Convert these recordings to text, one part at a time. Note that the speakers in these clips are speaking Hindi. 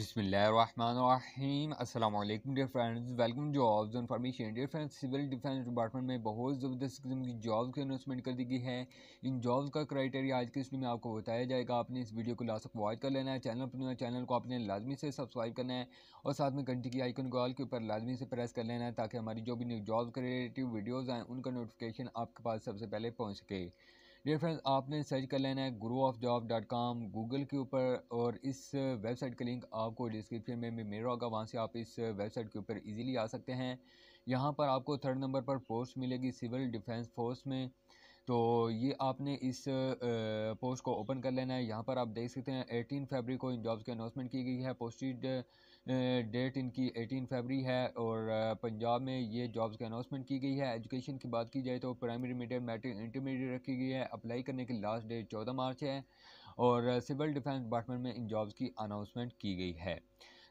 बिसमीम अल्लाम dear friends welcome jobs information dear friends civil defence department में बहुत ज़बरदस्त किस्म की जॉब की अनाउंसमेंट कर दी गई है इन जॉब्स का क्राइटेरिया आज के इसमें में आपको बताया जाएगा आपने इस वीडियो को लास्ट तक वॉच कर लेना है चैनल पर चैनल को आपने लाजमी से सब्सक्राइब करना है और साथ में घंटी की आइकन कॉल के ऊपर लाजमी से प्रेस कर लेना है ताकि हमारी जो भी न्यू जॉब के रिलेटिव वीडियोज़ आएँ उनका नोटिफिकेशन आपके पास सबसे पहले पहुँच सके डियर फ्रेंड्स आपने सर्च कर लेना है Guru of job dot com Google के ऊपर और इस वेबसाइट का लिंक आपको डिस्क्रिप्शन में भी मिल रहा होगा वहाँ से आप इस वेबसाइट के ऊपर इजीली आ सकते हैं यहाँ पर आपको थर्ड नंबर पर पोस्ट मिलेगी सिविल डिफेंस फोर्स में तो ये आपने इस पोस्ट को ओपन कर लेना है यहाँ पर आप देख सकते हैं एटीन फरवरी को इन जॉब्स की अनाउंसमेंट की गई है पोस्टेड डेट इनकी एटीन फरवरी है और पंजाब में ये जॉब्स की अनाउंसमेंट की गई है एजुकेशन की बात की जाए तो प्राइमरी मीडियम मैट्रिक इंटरमीडिएट रखी गई है अप्लाई करने की लास्ट डेट चौदह मार्च है और सिविल डिफेंस डिपार्टमेंट में इन जॉब्स की अनाउंसमेंट की गई है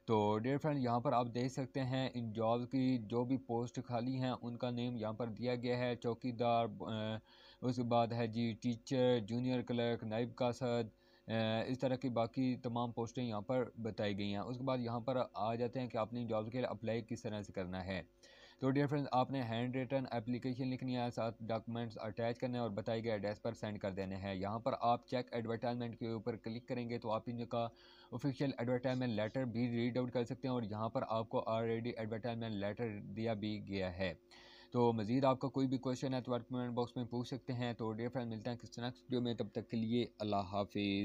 तो डेयर फ्रेंड यहाँ पर आप देख सकते हैं इन जॉब की जो भी पोस्ट खाली हैं उनका नेम यहाँ पर दिया गया है चौकीदार उसके बाद है जी टीचर जूनियर क्लर्क नायब कासद इस तरह की बाकी तमाम पोस्टें यहाँ पर बताई गई हैं उसके बाद यहाँ पर आ जाते हैं कि आपने जॉब के लिए अप्लाई किस तरह से करना है तो डियर फ्रेंड्स आपने हैंड रिटर्न एप्लीकेशन लिखनी है साथ डॉक्यूमेंट्स अटैच करने और बताई गई एड्रेस पर सेंड कर देने हैं यहाँ पर आप चेक एडवर्टाइजमेंट के ऊपर क्लिक करेंगे तो आप इनका ऑफिशियल एडवर्टाइजमेंट लेटर भी रीड आउट कर सकते हैं और यहाँ पर आपको ऑलरेडी एडवर्टाइजमेंट लेटर दिया भी गया है तो मज़ीद आपका कोई भी क्वेश्चन है तो आप कमेंट बॉक्स में पूछ सकते हैं तो डियर फ्रेंड मिलते हैं किस तरह वीडियो में तब तक के लिए अल्लाह हाफिज़